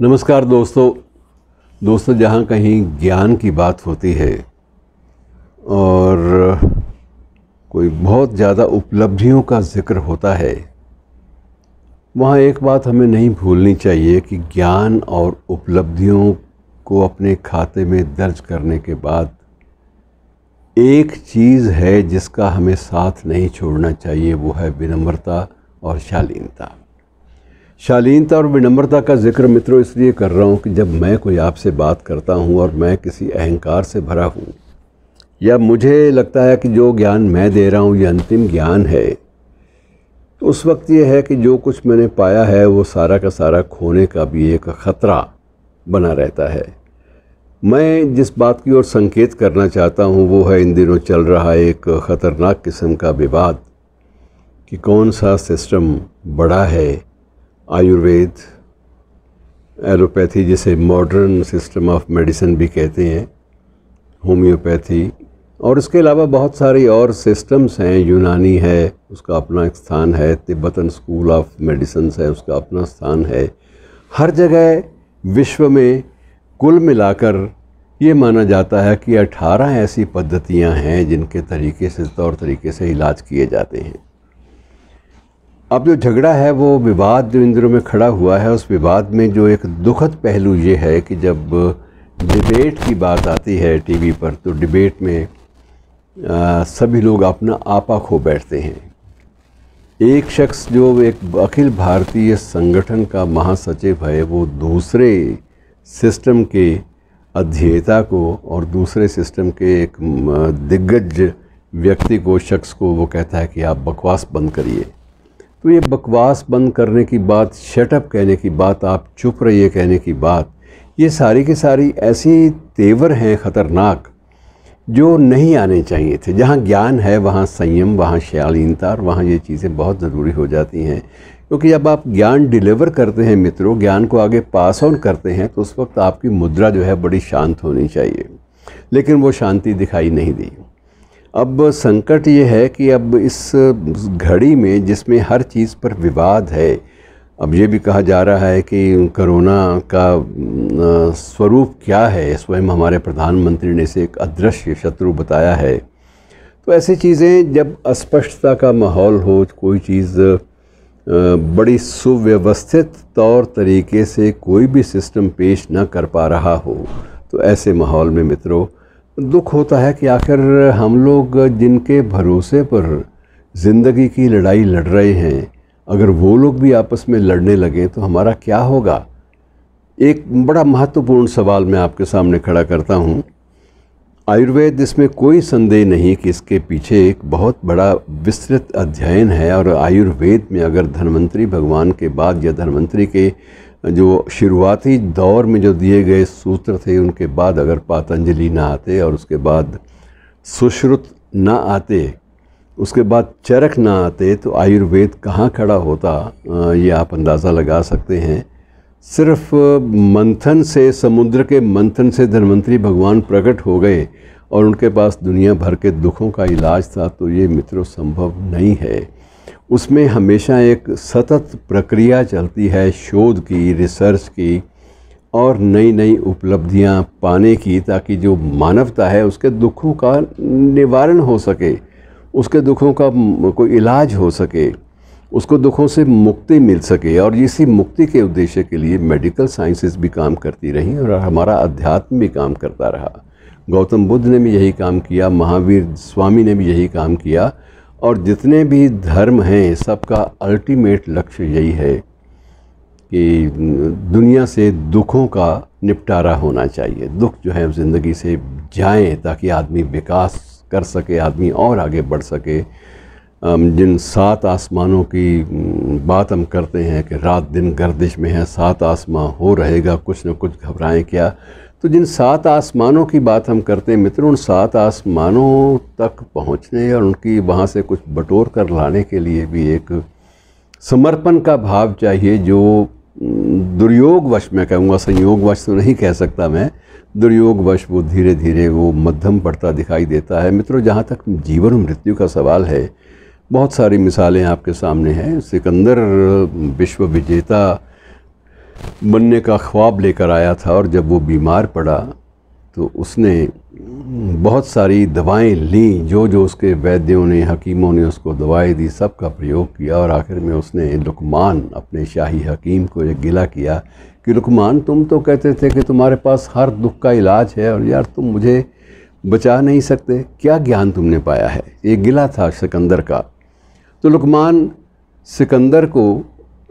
नमस्कार दोस्तों दोस्तों जहाँ कहीं ज्ञान की बात होती है और कोई बहुत ज़्यादा उपलब्धियों का जिक्र होता है वहाँ एक बात हमें नहीं भूलनी चाहिए कि ज्ञान और उपलब्धियों को अपने खाते में दर्ज करने के बाद एक चीज़ है जिसका हमें साथ नहीं छोड़ना चाहिए वो है विनम्रता और शालीनता शालीनता और विनम्रता का जिक्र मित्रों इसलिए कर रहा हूँ कि जब मैं कोई आपसे बात करता हूँ और मैं किसी अहंकार से भरा हूँ या मुझे लगता है कि जो ज्ञान मैं दे रहा हूँ ये अंतिम ज्ञान है तो उस वक्त ये है कि जो कुछ मैंने पाया है वो सारा का सारा खोने का भी एक ख़तरा बना रहता है मैं जिस बात की ओर संकेत करना चाहता हूँ वो है इन दिनों चल रहा एक ख़तरनाक किस्म का विवाद कि कौन सा सिस्टम बड़ा है आयुर्वेद एलोपैथी जिसे मॉडर्न सिस्टम ऑफ मेडिसिन भी कहते हैं होम्योपैथी और इसके अलावा बहुत सारी और सिस्टम्स हैं यूनानी है उसका अपना स्थान है तिब्बतन स्कूल ऑफ मेडिसन है उसका अपना स्थान है हर जगह विश्व में कुल मिलाकर ये माना जाता है कि 18 ऐसी पद्धतियां हैं जिनके तरीके से तौर तरीके से इलाज किए जाते हैं अब जो झगड़ा है वो विवाद जो देवेंद्रों में खड़ा हुआ है उस विवाद में जो एक दुखद पहलू ये है कि जब डिबेट की बात आती है टीवी पर तो डिबेट में आ, सभी लोग अपना आपा खो बैठते हैं एक शख्स जो एक अखिल भारतीय संगठन का महासचिव है वो दूसरे सिस्टम के अध्येता को और दूसरे सिस्टम के एक दिग्गज व्यक्ति को शख्स को वो कहता है कि आप बकवास बंद करिए तो ये बकवास बंद करने की बात शटअप कहने की बात आप चुप रहिए कहने की बात ये सारी की सारी ऐसी तेवर हैं ख़तरनाक जो नहीं आने चाहिए थे जहाँ ज्ञान है वहाँ संयम वहाँ शयालीनता और वहाँ ये चीज़ें बहुत ज़रूरी हो जाती हैं क्योंकि जब आप ज्ञान डिलीवर करते हैं मित्रों ज्ञान को आगे पास ऑन करते हैं तो उस वक्त आपकी मुद्रा जो है बड़ी शांत होनी चाहिए लेकिन वो शांति दिखाई नहीं दी अब संकट ये है कि अब इस घड़ी में जिसमें हर चीज़ पर विवाद है अब ये भी कहा जा रहा है कि कोरोना का स्वरूप क्या है स्वयं हमारे प्रधानमंत्री ने इसे एक अदृश्य शत्रु बताया है तो ऐसी चीज़ें जब अस्पष्टता का माहौल हो कोई चीज़ बड़ी सुव्यवस्थित तौर तरीके से कोई भी सिस्टम पेश ना कर पा रहा हो तो ऐसे माहौल में मित्रों दुख होता है कि आखिर हम लोग जिनके भरोसे पर ज़िंदगी की लड़ाई लड़ रहे हैं अगर वो लोग भी आपस में लड़ने लगें तो हमारा क्या होगा एक बड़ा महत्वपूर्ण सवाल मैं आपके सामने खड़ा करता हूँ आयुर्वेद इसमें कोई संदेह नहीं कि इसके पीछे एक बहुत बड़ा विस्तृत अध्ययन है और आयुर्वेद में अगर धन्वंतरी भगवान के बाद या धन्वंतरी के जो शुरुआती दौर में जो दिए गए सूत्र थे उनके बाद अगर पातंजलि ना आते और उसके बाद सुश्रुत ना आते उसके बाद चरक ना आते तो आयुर्वेद कहाँ खड़ा होता ये आप अंदाज़ा लगा सकते हैं सिर्फ मंथन से समुद्र के मंथन से धनवंतरी भगवान प्रकट हो गए और उनके पास दुनिया भर के दुखों का इलाज था तो ये मित्रों संभव नहीं है उसमें हमेशा एक सतत प्रक्रिया चलती है शोध की रिसर्च की और नई नई उपलब्धियां पाने की ताकि जो मानवता है उसके दुखों का निवारण हो सके उसके दुखों का कोई इलाज हो सके उसको दुखों से मुक्ति मिल सके और इसी मुक्ति के उद्देश्य के लिए मेडिकल साइंसेस भी काम करती रहीं और हमारा अध्यात्म भी काम करता रहा गौतम बुद्ध ने भी यही काम किया महावीर स्वामी ने भी यही काम किया और जितने भी धर्म हैं सबका अल्टीमेट लक्ष्य यही है कि दुनिया से दुखों का निपटारा होना चाहिए दुख जो है ज़िंदगी से जाएं ताकि आदमी विकास कर सके आदमी और आगे बढ़ सके जिन सात आसमानों की बात हम करते हैं कि रात दिन गर्दिश में है सात आसमां हो रहेगा कुछ न कुछ घबराएं क्या तो जिन सात आसमानों की बात हम करते हैं मित्रों उन सात आसमानों तक पहुंचने और उनकी वहाँ से कुछ बटोर कर लाने के लिए भी एक समर्पण का भाव चाहिए जो दुर्योगवश मैं कहूँगा संयोगवश तो नहीं कह सकता मैं दुर्योगवश वो धीरे धीरे वो मध्यम पड़ता दिखाई देता है मित्रों जहाँ तक जीवन और मृत्यु का सवाल है बहुत सारी मिसालें आपके सामने हैं सिकंदर विश्व विजेता बनने का ख्वाब लेकर आया था और जब वो बीमार पड़ा तो उसने बहुत सारी दवाएं ली जो जो उसके वैद्यों ने हकीमों ने उसको दवाएं दी सब का प्रयोग किया और आखिर में उसने लुकमान अपने शाही हकीम को एक गिला किया कि लुकमान तुम तो कहते थे कि तुम्हारे पास हर दुख का इलाज है और यार तुम मुझे बचा नहीं सकते क्या ज्ञान तुमने पाया है ये गिला था सिकंदर का तो लुकमान सिकंदर को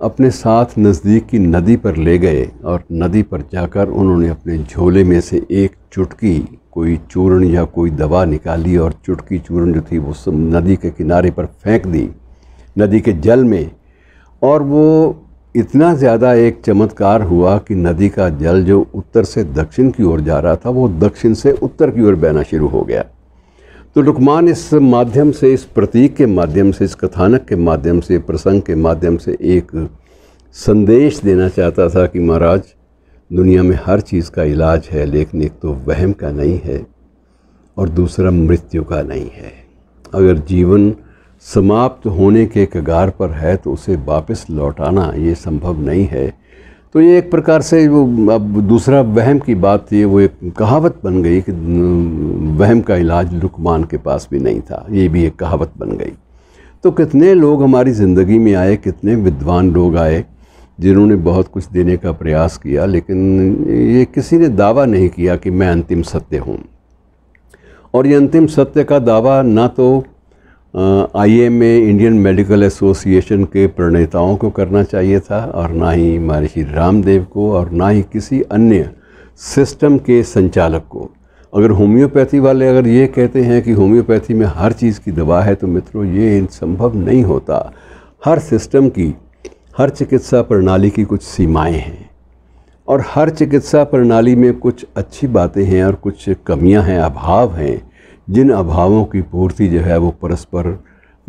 अपने साथ नज़दीक की नदी पर ले गए और नदी पर जाकर उन्होंने अपने झोले में से एक चुटकी कोई चूर्ण या कोई दवा निकाली और चुटकी चूर्ण जो थी वो सब नदी के किनारे पर फेंक दी नदी के जल में और वो इतना ज़्यादा एक चमत्कार हुआ कि नदी का जल जो उत्तर से दक्षिण की ओर जा रहा था वो दक्षिण से उत्तर की ओर बहना शुरू हो गया तो लुकमान इस माध्यम से इस प्रतीक के माध्यम से इस कथानक के माध्यम से प्रसंग के माध्यम से एक संदेश देना चाहता था कि महाराज दुनिया में हर चीज़ का इलाज है लेकिन एक तो वहम का नहीं है और दूसरा मृत्यु का नहीं है अगर जीवन समाप्त होने के कगार पर है तो उसे वापस लौटाना ये संभव नहीं है तो ये एक प्रकार से वो अब दूसरा वहम की बात ये वो एक कहावत बन गई कि वहम का इलाज लुकमान के पास भी नहीं था ये भी एक कहावत बन गई तो कितने लोग हमारी ज़िंदगी में आए कितने विद्वान लोग आए जिन्होंने बहुत कुछ देने का प्रयास किया लेकिन ये किसी ने दावा नहीं किया कि मैं अंतिम सत्य हूँ और ये अंतिम सत्य का दावा ना तो आईएमए इंडियन मेडिकल एसोसिएशन के प्रणेताओं को करना चाहिए था और ना ही महर्षि रामदेव को और ना ही किसी अन्य सिस्टम के संचालक को अगर होम्योपैथी वाले अगर ये कहते हैं कि होम्योपैथी में हर चीज़ की दवा है तो मित्रों ये संभव नहीं होता हर सिस्टम की हर चिकित्सा प्रणाली की कुछ सीमाएं हैं और हर चिकित्सा प्रणाली में कुछ अच्छी बातें हैं और कुछ कमियां हैं अभाव हैं जिन अभावों की पूर्ति जो है वो परस्पर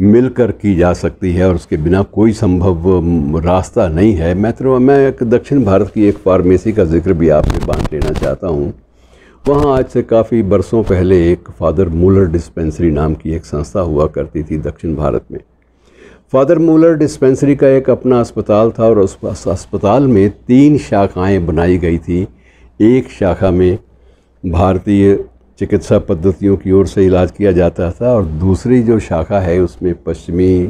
मिलकर की जा सकती है और उसके बिना कोई संभव रास्ता नहीं है मैं तो मैं एक दक्षिण भारत की एक फार्मेसी का जिक्र भी आपसे बांध लेना चाहता हूँ वहाँ आज से काफ़ी बरसों पहले एक फादर मूलर डिस्पेंसरी नाम की एक संस्था हुआ करती थी दक्षिण भारत में फादर मूलर डिस्पेंसरी का एक अपना अस्पताल था और उस अस्पताल में तीन शाखाएं बनाई गई थी एक शाखा में भारतीय चिकित्सा पद्धतियों की ओर से इलाज किया जाता था और दूसरी जो शाखा है उसमें पश्चिमी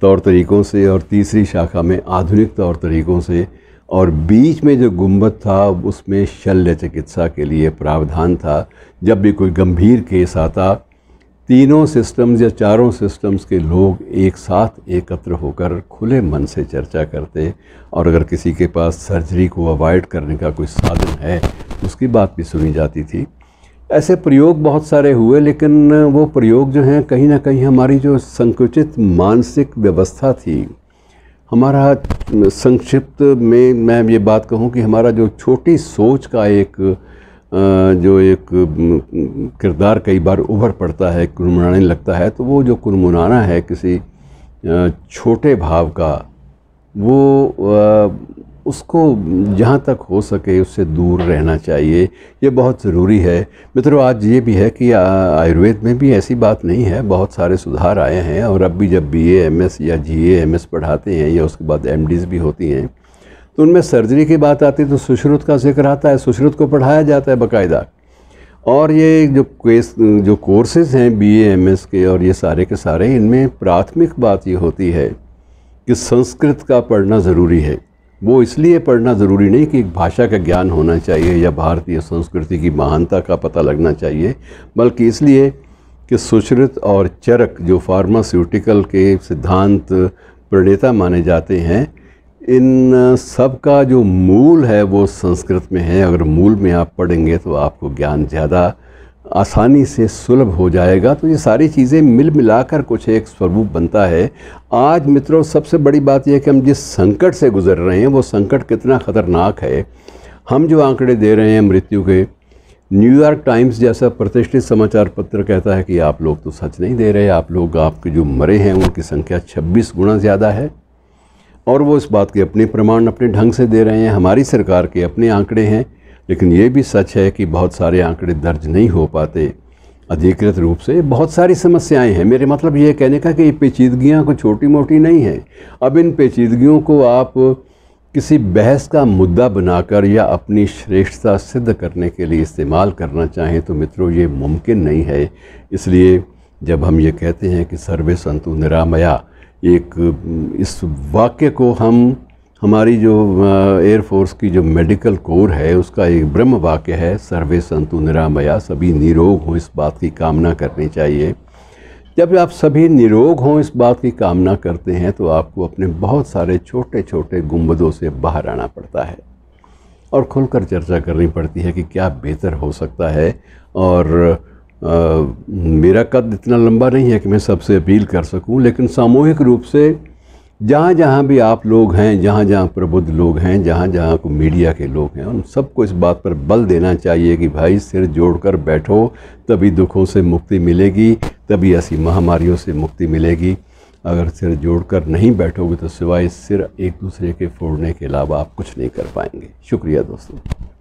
तौर तरीक़ों से और तीसरी शाखा में आधुनिक तौर तरीक़ों से और बीच में जो गुंबद था उसमें शल्य चिकित्सा के लिए प्रावधान था जब भी कोई गंभीर केस आता तीनों सिस्टम्स या चारों सिस्टम्स के लोग एक साथ एकत्र होकर खुले मन से चर्चा करते और अगर किसी के पास सर्जरी को अवॉइड करने का कोई साधन है उसकी बात भी सुनी जाती थी ऐसे प्रयोग बहुत सारे हुए लेकिन वो प्रयोग जो हैं कहीं ना कहीं हमारी जो संकुचित मानसिक व्यवस्था थी हमारा संक्षिप्त में मैं ये बात कहूँ कि हमारा जो छोटी सोच का एक जो एक किरदार कई बार उभर पड़ता है कुरमुराने लगता है तो वो जो कुरमुराना है किसी छोटे भाव का वो उसको जहाँ तक हो सके उससे दूर रहना चाहिए ये बहुत ज़रूरी है मित्रों आज ये भी है कि आयुर्वेद में भी ऐसी बात नहीं है बहुत सारे सुधार आए हैं और अब भी जब बी एम एस या जी एम एस पढ़ाते हैं या उसके बाद एम डीज़ भी होती हैं तो उनमें सर्जरी की बात आती है तो सुश्रुत का जिक्र आता है सुश्रुत को पढ़ाया जाता है बाकायदा और ये जो केस जो कोर्सेज हैं बी एम एस के और ये सारे के सारे इनमें प्राथमिक बात ये होती है कि संस्कृत का पढ़ना ज़रूरी है वो इसलिए पढ़ना ज़रूरी नहीं कि एक भाषा का ज्ञान होना चाहिए या भारतीय संस्कृति की महानता का पता लगना चाहिए बल्कि इसलिए कि सुश्रुत और चरक जो फार्मास्यूटिकल के सिद्धांत प्रणेता माने जाते हैं इन सब का जो मूल है वो संस्कृत में है अगर मूल में आप पढ़ेंगे तो आपको ज्ञान ज़्यादा आसानी से सुलभ हो जाएगा तो ये सारी चीज़ें मिल मिलाकर कुछ एक स्वरूप बनता है आज मित्रों सबसे बड़ी बात यह कि हम जिस संकट से गुज़र रहे हैं वो संकट कितना ख़तरनाक है हम जो आंकड़े दे रहे हैं मृत्यु के न्यूयॉर्क टाइम्स जैसा प्रतिष्ठित समाचार पत्र कहता है कि आप लोग तो सच नहीं दे रहे आप लोग आपके जो मरे हैं उनकी संख्या 26 गुना ज़्यादा है और वो इस बात के अपने प्रमाण अपने ढंग से दे रहे हैं हमारी सरकार के अपने आंकड़े हैं लेकिन ये भी सच है कि बहुत सारे आंकड़े दर्ज नहीं हो पाते अधिकृत रूप से बहुत सारी समस्याएं हैं मेरे मतलब ये कहने का कि ये पेचीदगियाँ कोई छोटी मोटी नहीं हैं अब इन पेचीदगियों को आप किसी बहस का मुद्दा बनाकर या अपनी श्रेष्ठता सिद्ध करने के लिए इस्तेमाल करना चाहें तो मित्रों ये मुमकिन नहीं है इसलिए जब हम ये कहते हैं कि सर्वे संतु निरामया एक इस वाक्य को हम हमारी जो एयरफोर्स की जो मेडिकल कोर है उसका एक ब्रह्म वाक्य है सर्वे संतु निरामया सभी निरोग हों इस बात की कामना करनी चाहिए जब आप सभी निरोग हों इस बात की कामना करते हैं तो आपको अपने बहुत सारे छोटे छोटे गुंबदों से बाहर आना पड़ता है और खुलकर चर्चा करनी पड़ती है कि क्या बेहतर हो सकता है और आ, मेरा कद इतना लंबा नहीं है कि मैं सबसे अपील कर सकूं लेकिन सामूहिक रूप से जहाँ जहाँ भी आप लोग हैं जहाँ जहाँ प्रबुद्ध लोग हैं जहाँ जहाँ को मीडिया के लोग हैं उन सबको इस बात पर बल देना चाहिए कि भाई सिर जोड़कर बैठो तभी दुखों से मुक्ति मिलेगी तभी ऐसी महामारियों से मुक्ति मिलेगी अगर सिर जोड़कर नहीं बैठोगे तो सिवाय सिर एक दूसरे के फोड़ने के अलावा आप कुछ नहीं कर पाएंगे शुक्रिया दोस्तों